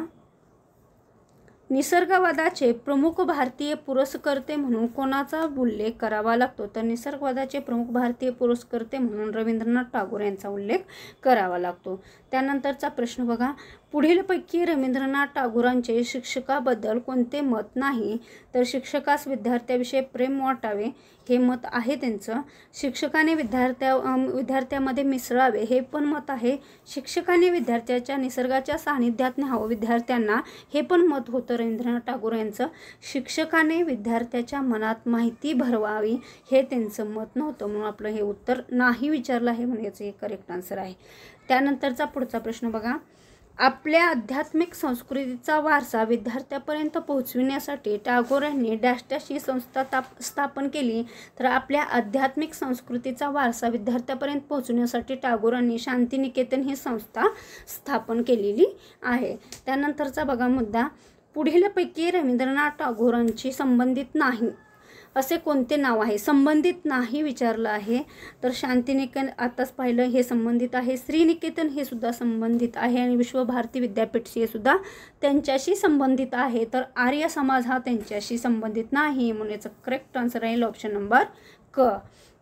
निसर्गवादाचे प्रमुख भारतीय पुरस्कर्ते म्हणून कोणाचा उल्लेख करावा लागतो तर निसर्गवादाचे प्रमुख भारतीय पुरस्कर्ते म्हणून रवींद्रनाथ टागोर यांचा उल्लेख करावा लागतो त्यानंतरचा प्रश्न बघा पुढीलपैकी रवींद्रनाथ टागोरांचे शिक्षकाबद्दल कोणते मत नाही तर शिक्षकास विद्यार्थ्याविषयी प्रेम वाटावे हे मत आहे त्यांचं शिक्षकाने विद्यार्थ्या विद्यार्थ्यामध्ये मिसळावे हे पण मत आहे शिक्षकाने विद्यार्थ्याच्या निसर्गाच्या सानिध्यात न्यावं विद्यार्थ्यांना हे पण मत होतं रवींद्रनाथ टागोर यांचं शिक्षकाने विद्यार्थ्याच्या मनात माहिती भरवावी हे त्यांचं मत नव्हतं म्हणून आपलं हे उत्तर नाही विचारलं आहे म्हणजे याचं हे करेक्ट आन्सर आहे त्यानंतरचा पुढचा प्रश्न बघा आपल्या आध्यात्मिक संस्कृतीचा वारसा विद्यार्थ्यापर्यंत पोहोचविण्यासाठी टागोर यांनी डॅश ही संस्था ताप स्थापन केली तर आपल्या आध्यात्मिक संस्कृतीचा वारसा विद्यार्थ्यापर्यंत पोहोचवण्यासाठी टागोरांनी शांतिनिकेतन ही संस्था स्थापन केलेली आहे त्यानंतरचा बघा मुद्दा पुढीलपैकी रवींद्रनाथ टागोरांशी संबंधित नाही असे कोणते नाव आहे संबंधित नाही विचारलं आहे तर शांतिनिकेतन आताच पाहिलं हे संबंधित आहे श्रीनिकेतन हे सुद्धा संबंधित आहे आणि विश्वभारती विद्यापीठ हे सुद्धा त्यांच्याशी संबंधित आहे तर आर्य समाज हा त्यांच्याशी संबंधित नाही म्हणून याचा करेक्ट आन्सर राहील ऑप्शन नंबर क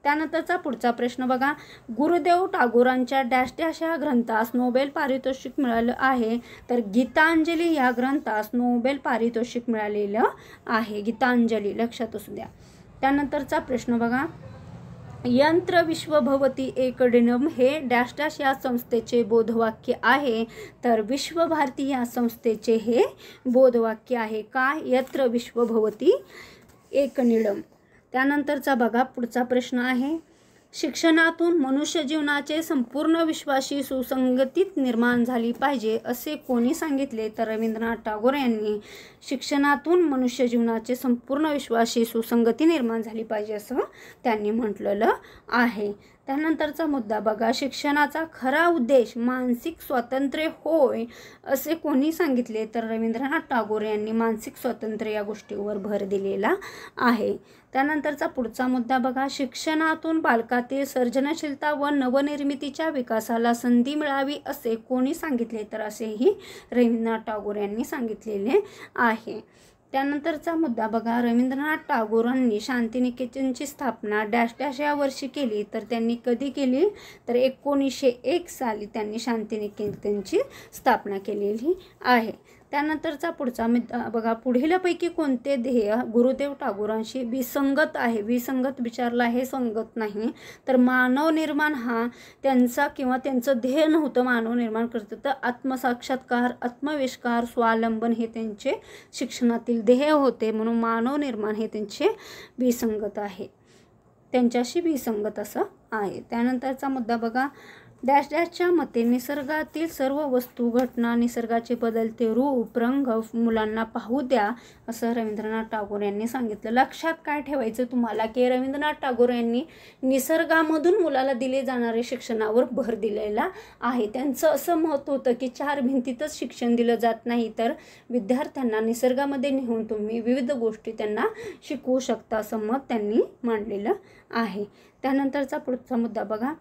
त्यानंतरचा पुढचा प्रश्न बघा गुरुदेव टागोरांच्या डॅश डॅश या ग्रंथास नोबेल पारितोषिक मिळालं आहे तर गीतांजली या ग्रंथास नोबेल पारितोषिक मिळालेलं आहे गीतांजली लक्षात असू द्या त्यानंतरचा प्रश्न बघा यंत्र विश्वभवती डिनम हे डॅश डॅश या संस्थेचे बोधवाक्य आहे तर विश्वभारती या संस्थेचे हे बोधवाक्य आहे का यत्र विश्वभवती एकनिडम त्यानंतरचा बघा पुढचा प्रश्न आहे शिक्षणातून मनुष्य जीवनाचे संपूर्ण विश्वाशी सुसंगतीत निर्माण झाली पाहिजे असे कोणी सांगितले तर रवींद्रनाथ टागोर यांनी शिक्षणातून मनुष्य जीवनाचे संपूर्ण विश्वाशी सुसंगती निर्माण झाली पाहिजे असं त्यांनी म्हटलेलं आहे त्यानंतरचा मुद्दा बघा शिक्षणाचा खरा उद्देश मानसिक स्वातंत्र्य होय असे कोणी सांगितले तर रवींद्रनाथ टागोर यांनी मानसिक स्वातंत्र्य या गोष्टीवर भर दिलेला आहे त्यानंतरचा पुढचा मुद्दा बघा शिक्षणातून बालकातील सर्जनशीलता व नवनिर्मितीच्या विकासाला संधी मिळावी असे कोणी सांगितले तर असेही रवींद्रनाथ टागोर यांनी सांगितलेले आहे त्यानंतरचा मुद्दा बघा रवींद्रनाथ टागोरांनी शांतिनिकेतनची स्थापना डॅश डॅश या वर्षी केली तर त्यांनी कधी केली तर एकोणीसशे एक साली त्यांनी शांतिनिकेतनची स्थापना केलेली आहे त्यानंतरचा पुढचा मी बघा पुढीलपैकी कोणते ध्येय गुरुदेव टागोरांशी विसंगत आहे विसंगत विचारला हे संगत नाही तर मानव निर्माण हा त्यांचा किंवा त्यांचं ध्येय नव्हतं मानव निर्माण करतं तर आत्मसाक्षात्कार आत्मविष्कार स्वावलंबन हे त्यांचे शिक्षणातील ध्येय होते म्हणून मानव निर्माण हे त्यांचे विसंगत आहे त्यांच्याशी विसंगत असं आहे त्यानंतरचा मुद्दा बघा डॅश डॅशच्या मते निसर्गातील सर्व वस्तू घटना निसर्गाचे बदलते रूप रंग मुलांना पाहू द्या असं रवींद्रनाथ टागोर यांनी सांगितलं लक्षात काय ठेवायचं तुम्हाला की रवींद्रनाथ टागोर यांनी निसर्गामधून मुलाला दिले जाणारे शिक्षणावर भर दिलेला आहे त्यांचं असं मत होतं की चार भिंतीतच शिक्षण दिलं जात नाही तर विद्यार्थ्यांना निसर्गामध्ये नेऊन तुम्ही विविध गोष्टी त्यांना शिकवू शकता असं मत त्यांनी मांडलेलं आहे त्यानंतरचा पुढचा मुद्दा बघा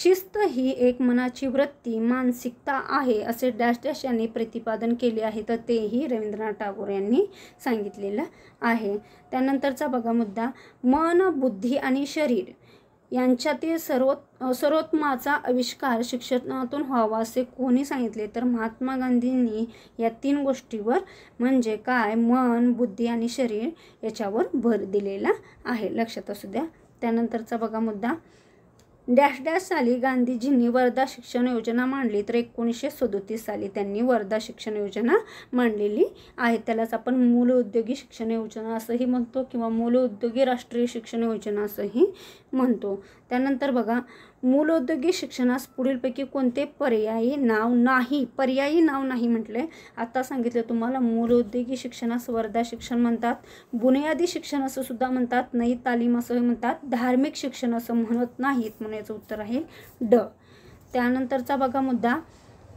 शिस्त ही एक मनाची वृत्ती मानसिकता आहे असे डॅश डॅश यांनी प्रतिपादन केले आहे तर तेही रवींद्रनाथ टागोर यांनी सांगितलेलं आहे त्यानंतरचा बघा मुद्दा मन बुद्धी आणि शरीर यांच्यातील सर्वोत् सर्वोत्माचा आविष्कार शिक्षणातून व्हावा असे कोणी सांगितले तर महात्मा गांधींनी या तीन गोष्टीवर म्हणजे काय मन बुद्धी आणि शरीर याच्यावर भर दिलेला आहे लक्षात असू द्या त्यानंतरचा बघा मुद्दा डॅश डॅश साली गांधीजींनी वर्धा शिक्षण योजना मांडली तर एकोणीसशे सदोतीस साली त्यांनी वर्धा शिक्षण योजना मांडलेली आहे त्यालाच आपण मूल उद्योगी शिक्षण योजना असंही म्हणतो किंवा मूल उद्योगी राष्ट्रीय शिक्षण योजना असंही म्हणतो त्यानंतर बघा मूल औद्योगिक शिक्षणास पुढीलपैकी कोणते पर्यायी नाव नाही पर्यायी नाव नाही म्हटले आता सांगितलं तुम्हाला औद्योगिक शिक्षणास वर्धा शिक्षण म्हणतात बुनियादी शिक्षण असं सुद्धा म्हणतात नई तालीम असं म्हणतात धार्मिक शिक्षण असं म्हणत नाहीत म्हणायचं उत्तर आहे ड त्यानंतरचा बघा मुद्दा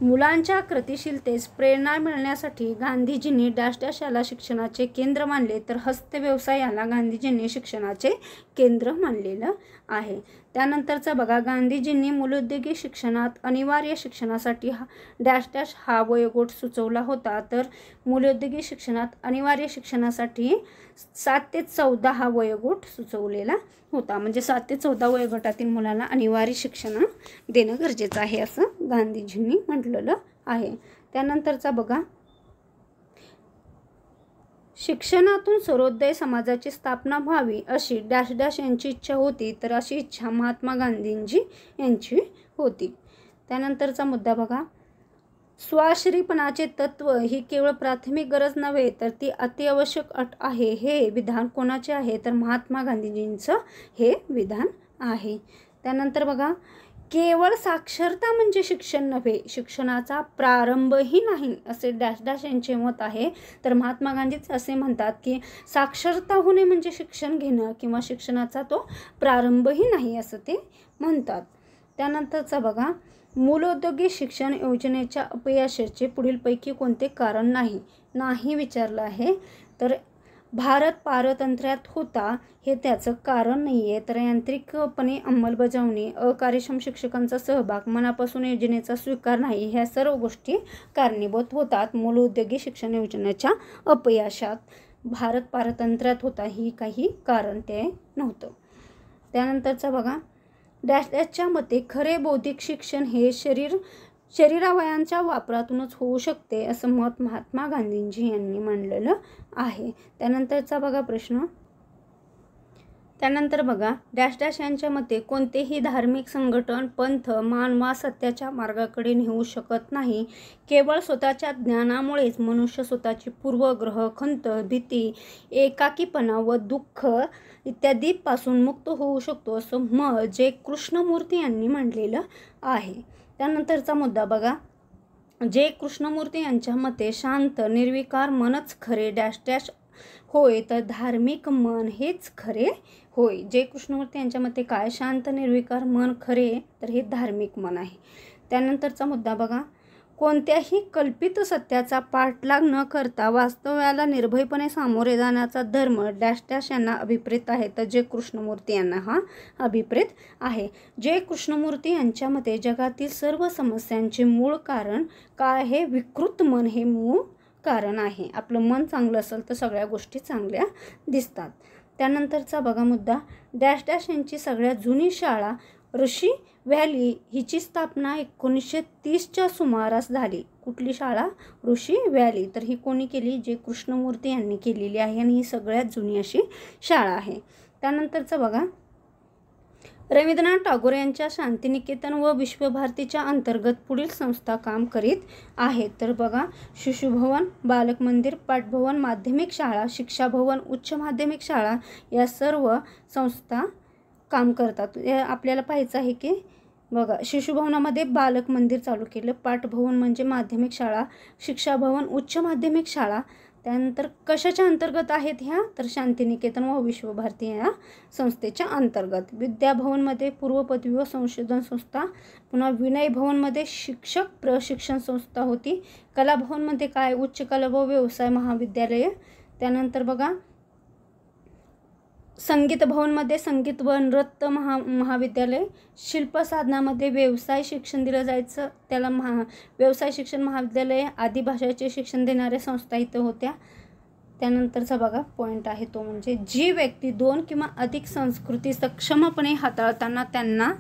मुलांच्या कृतिशीलतेस प्रेरणा मिळण्यासाठी गांधीजींनी डॅश डॅश याला शिक्षणाचे केंद्र मानले तर हस्तव्यवसायाला गांधीजींनी शिक्षणाचे केंद्र मानलेलं आहे त्यानंतरचा बघा गांधीजींनी मूलोद्योगी शिक्षणात अनिवार्य शिक्षणासाठी हा डॅश डॅश हा वयोगोट सुचवला होता तर मूलोद्योगी शिक्षणात अनिवार्य शिक्षणासाठी सात ते चौदा हा वयोगोट सुचवलेला होता म्हणजे सात ते चौदा वयोगटातील मुलांना अनिवार्य शिक्षण देणं गरजेचं आहे असं गांधीजींनी म्हटलेलं आहे त्यानंतरचा बघा शिक्षणातून सर्वोदय समाजाची स्थापना व्हावी अशी डॅश डॅश यांची इच्छा होती तर अशी इच्छा महात्मा गांधींची यांची होती त्यानंतरचा मुद्दा बघा स्वाश्रीपणाचे तत्त्व ही केवळ प्राथमिक गरज नव्हे तर ती अतिआवश्यक अट आहे हे विधान कोणाचे आहे तर महात्मा गांधीजींचं हे विधान आहे त्यानंतर बघा केवळ साक्षरता म्हणजे शिक्षण नव्हे शिक्षणाचा प्रारंभही नाही असे डॅश डॅश यांचे मत आहे तर महात्मा गांधीच असे म्हणतात की साक्षरता होणे म्हणजे शिक्षण घेणं किंवा शिक्षणाचा तो प्रारंभही नाही असं ते म्हणतात त्यानंतरचा बघा मूलोद्योगी शिक्षण योजनेच्या अपयशाचे पुढीलपैकी कोणते कारण नाही नाही विचारलं आहे तर भारत पारतंत्र्यात होता हे त्याचं कारण नाही आहे तर यांत्रिकपणे अंमलबजावणी अकार्यक्षम शिक्षकांचा सहभाग मनापासून योजनेचा स्वीकार नाही ह्या सर्व गोष्टी कारणीभूत होतात मूल उद्योगी शिक्षण योजनेच्या अपयशात भारत पारतंत्र्यात होता ही काही कारण ते नव्हतं त्यानंतरचा बघा डॅश डॅशच्या मते खरे बौद्धिक शिक्षण हे शरीर शरीरावयांच्या वापरातूनच होऊ शकते असं मत महात्मा गांधीजी यांनी मांडलेलं आहे त्यानंतरचा बघा प्रश्न त्यानंतर बघा डॅश डॅश यांच्या मते कोणतेही धार्मिक संघटन पंथ मान वा सत्याच्या मार्गाकडे नेऊ शकत नाही केवळ स्वतःच्या ज्ञानामुळेच मनुष्य स्वतःची पूर्वग्रह खंत भीती एकाकीपणा व दुःख इत्यादीपासून मुक्त होऊ शकतो असं म जे कृष्णमूर्ती यांनी मांडलेलं आहे त्यानंतरचा मुद्दा बघा जे कृष्णमूर्ती यांच्या मते शांत निर्विकार मनच खरे डॅश डॅश होय तर धार्मिक मन हेच खरे होय जे कृष्णमूर्ती यांच्या मते काय शांत निर्विकार मन खरे तर हे धार्मिक मन आहे त्यानंतरचा मुद्दा बघा कोणत्याही कल्पित सत्याचा पाठलाग न करता वास्तव्याला निर्भयपणे सामोरे जाण्याचा धर्म डॅश डॅश यांना अभिप्रेत आहे तर जे कृष्णमूर्ती यांना हा अभिप्रेत आहे जे कृष्णमूर्ती यांच्या मते जगातील सर्व समस्यांचे मूळ कारण काय हे विकृत मन हे मूळ कारण आहे आपलं मन चांगलं असेल तर सगळ्या गोष्टी चांगल्या दिसतात त्यानंतरचा बघा मुद्दा डॅश डॅश यांची सगळ्यात जुनी शाळा ऋषी व्हॅली हिची स्थापना एकोणीसशे तीसच्या सुमारास झाली कुठली शाळा ऋषी व्हॅली तर ही कोणी केली जे कृष्णमूर्ती यांनी केलेली आहे आणि ही सगळ्यात जुनी अशी शाळा आहे त्यानंतरचं बघा रवींद्रनाथ टागोर यांच्या शांतिनिकेतन व विश्वभारतीच्या अंतर्गत पुढील संस्था काम करीत आहेत तर बघा शिशुभवन बालक मंदिर पाठभवन माध्यमिक शाळा शिक्षा भवन उच्च माध्यमिक शाळा या सर्व संस्था काम करतात आपल्याला पाहायचं आहे की बघा शिशुभवनामध्ये बालक मंदिर चालू केलं पाठभवन म्हणजे माध्यमिक शाळा शिक्षाभवन उच्च माध्यमिक शाळा त्यानंतर कशाच्या अंतर्गत आहेत ह्या तर शांतिनिकेतन व विश्वभारती या संस्थेच्या अंतर्गत विद्याभवनमध्ये पूर्व पदवी व संशोधन संस्था पुन्हा विनय भवनमध्ये शिक्षक प्रशिक्षण संस्था होती कलाभवनमध्ये काय उच्च कला व व्यवसाय महाविद्यालय त्यानंतर बघा संगीत भवनमध्ये संगीत व नृत्य महा महाविद्यालय शिल्पसाधनामध्ये व्यवसाय शिक्षण दिलं जायचं त्याला महा व्यवसाय शिक्षण महाविद्यालय आदी भाषेचे शिक्षण देणाऱ्या संस्था इथं होत्या त्यानंतरचा बघा पॉईंट आहे तो म्हणजे जी व्यक्ती दोन किंवा अधिक संस्कृती सक्षमपणे हाताळताना त्यांना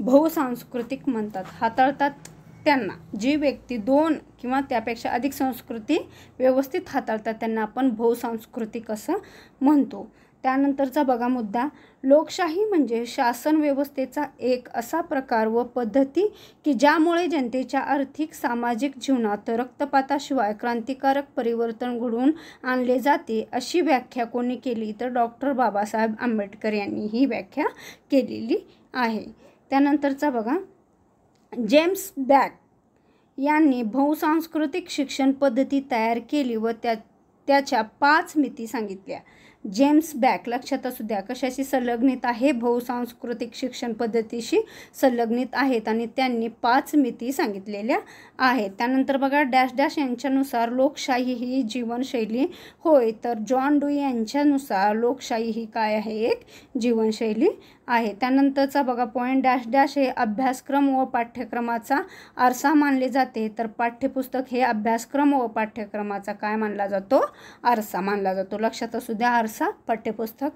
बहुसांस्कृतिक म्हणतात हाताळतात त्यांना जी व्यक्ती दोन किंवा त्यापेक्षा अधिक संस्कृती व्यवस्थित हाताळतात त्यांना आपण बहुसांस्कृतिक असं म्हणतो त्यानंतरचा बघा मुद्दा लोकशाही म्हणजे शासन व्यवस्थेचा एक असा प्रकार व पद्धती की ज्यामुळे जनतेच्या आर्थिक सामाजिक जीवनात रक्तपाताशिवाय क्रांतिकारक परिवर्तन घडवून आणले जाते अशी व्याख्या कोणी केली तर डॉक्टर बाबासाहेब आंबेडकर यांनी ही व्याख्या केलेली आहे त्यानंतरचा बघा जेम्स बॅक यांनी बहुसांस्कृतिक शिक्षण पद्धती तयार केली व त्या त्याच्या पाच मिती सांगितल्या जेम्स बॅक लक्षात असू द्या कशाशी संलग्नित आहे बहुसांस्कृतिक शिक्षण पद्धतीशी संलग्नित आहेत आणि त्यांनी पाच मिती सांगितलेल्या आहेत त्यानंतर बघा डॅश डॅश यांच्यानुसार लोकशाही ही जीवनशैली होय तर जॉन डुई यांच्यानुसार लोकशाही ही काय आहे एक जीवनशैली आहे त्यानंतरचा बघा पॉईंट डॅश डॅश हे अभ्यासक्रम व पाठ्यक्रमाचा आरसा मानले जाते तर पाठ्यपुस्तक हे अभ्यासक्रम व पाठ्यक्रमाचा काय मानला जातो आरसा मानला जातो लक्षात असू द्या वारसा पाठ्यपुस्तक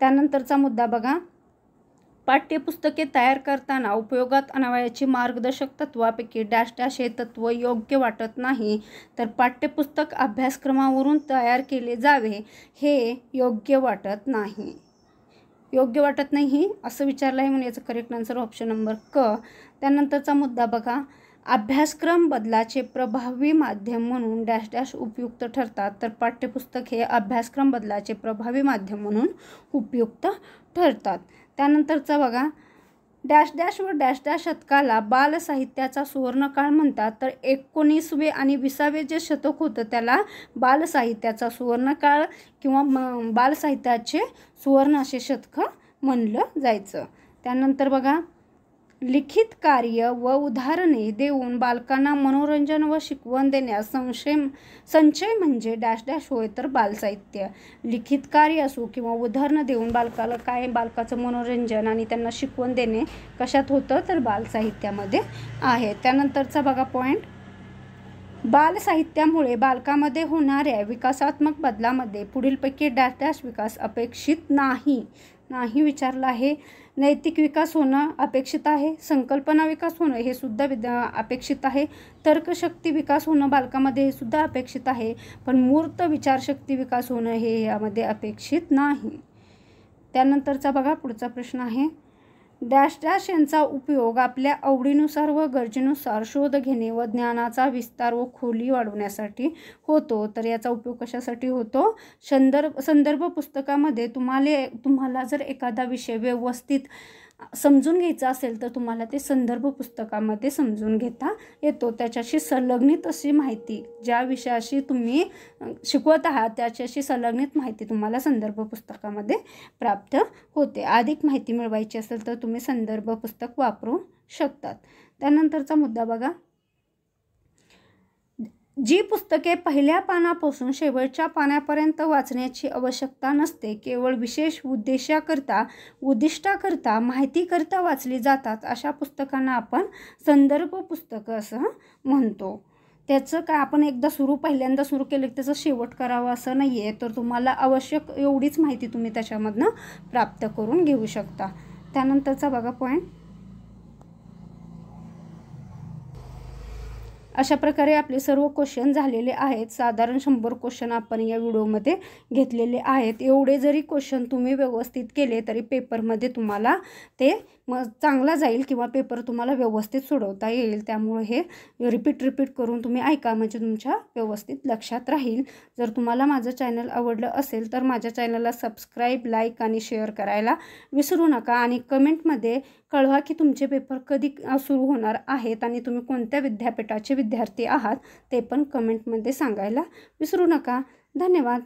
त्यानंतरचा मुद्दा बघा पाठ्यपुस्तके तयार करताना उपयोगात आणावयाची मार्गदर्शक तत्वापैकी डॅश डॅश हे तत्व योग्य वाटत नाही तर पाठ्यपुस्तक अभ्यासक्रमावरून तयार केले जावे हे योग्य वाटत नाही योग्य वाटत नाही असं विचारलं आहे म्हणून याचं करेक्ट आन्सर ऑप्शन नंबर क त्यानंतरचा मुद्दा बघा अभ्यासक्रम बदलाचे प्रभावी माध्यम म्हणून डॅश डॅश उपयुक्त ठरतात तर पाठ्यपुस्तक हे अभ्यासक्रम बदलाचे प्रभावी माध्यम म्हणून उपयुक्त ठरतात त्यानंतरचं बघा डॅश डॅश व डॅश डॅश शतकाला बालसाहित्याचा सुवर्णकाळ म्हणतात तर एकोणीसवे आणि विसावे जे शतक होतं त्याला बालसाहित्याचा सुवर्णकाळ किंवा म बालसाहित्याचे सुवर्ण असे शतक म्हणलं जायचं त्यानंतर बघा लिखित कार्य व उदाहरणे देऊन बालकांना मनोरंजन व शिकवण देण्यास संशय संचय म्हणजे डॅश डॅश होय तर बालसाहित्य लिखित कार्य असो किंवा उदाहरणं देऊन बालकाला काय बालकाचं मनोरंजन आणि त्यांना शिकवण देणे कशात होतं तर बालसाहित्यामध्ये आहे त्यानंतरचा बघा पॉईंट बालसाहित्यामुळे बालकामध्ये होणाऱ्या विकासात्मक बदलामध्ये पुढीलपैकी डॅश डॅश विकास अपेक्षित नाही नाही विचारला आहे नैतिक विकास होणं अपेक्षित आहे संकल्पना विकास होणं हे सुद्धा विद्या अपेक्षित आहे तर्कशक्ती विकास होणं बालकामध्ये हे सुद्धा अपेक्षित आहे पण मूर्त विचारशक्ती विकास होणं हे यामध्ये अपेक्षित नाही त्यानंतरचा बघा पुढचा प्रश्न आहे डॅश डॅश यांचा उपयोग आपल्या आवडीनुसार व गरजेनुसार शोध घेणे व ज्ञानाचा विस्तार व खोली वाढवण्यासाठी होतो तर याचा उपयोग कशासाठी होतो संदर्भ संदर्भ पुस्तकामध्ये तुम्हाला तुम्हाला जर एखादा विषय व्यवस्थित समजून घ्यायचं असेल तर तुम्हाला ते संदर्भ पुस्तकामध्ये समजून घेता येतो त्याच्याशी संलग्नित अशी माहिती ज्या विषयाशी तुम्ही शिकवत आहात त्याच्याशी संलग्नित माहिती तुम्हाला संदर्भ पुस्तकामध्ये प्राप्त होते अधिक माहिती मिळवायची असेल तर तुम्ही संदर्भ पुस्तक वापरू शकतात त्यानंतरचा मुद्दा बघा जी पुस्तके पहिल्या पानापासून शेवटच्या पानापर्यंत वाचण्याची आवश्यकता नसते केवळ विशेष उद्देशाकरता उद्दिष्टाकरता माहितीकरता वाचली जातात अशा पुस्तकांना आपण संदर्भ पुस्तकं असं म्हणतो त्याचं काय आपण एकदा सुरू पहिल्यांदा सुरू केलं की त्याचं शेवट करावं असं नाही आहे तर तुम्हाला आवश्यक एवढीच माहिती तुम्ही त्याच्यामधनं प्राप्त करून घेऊ शकता त्यानंतरचा बघा पॉईंट अशा प्रकारे आपले सर्व क्वेश्चन झालेले आहेत साधारण शंभर क्वेश्चन आपण या व्हिडिओमध्ये घेतलेले आहेत एवढे जरी क्वेश्चन तुम्ही व्यवस्थित केले तरी पेपरमध्ये तुम्हाला ते मग चांगला जाईल किंवा पेपर तुम्हाला व्यवस्थित सोडवता येईल त्यामुळे हे रिपीट रिपीट करून तुम्ही ऐका म्हणजे तुमच्या व्यवस्थित लक्षात राहील जर तुम्हाला माझं चॅनल आवडलं असेल तर माझ्या चॅनलला सबस्क्राईब लाईक आणि शेअर करायला विसरू नका आणि कमेंटमध्ये कळवा की तुमचे पेपर कधी सुरू होणार आहेत आणि तुम्ही कोणत्या विद्यापीठाचे विद्यार्थी आहात ते पण कमेंटमध्ये सांगायला विसरू नका धन्यवाद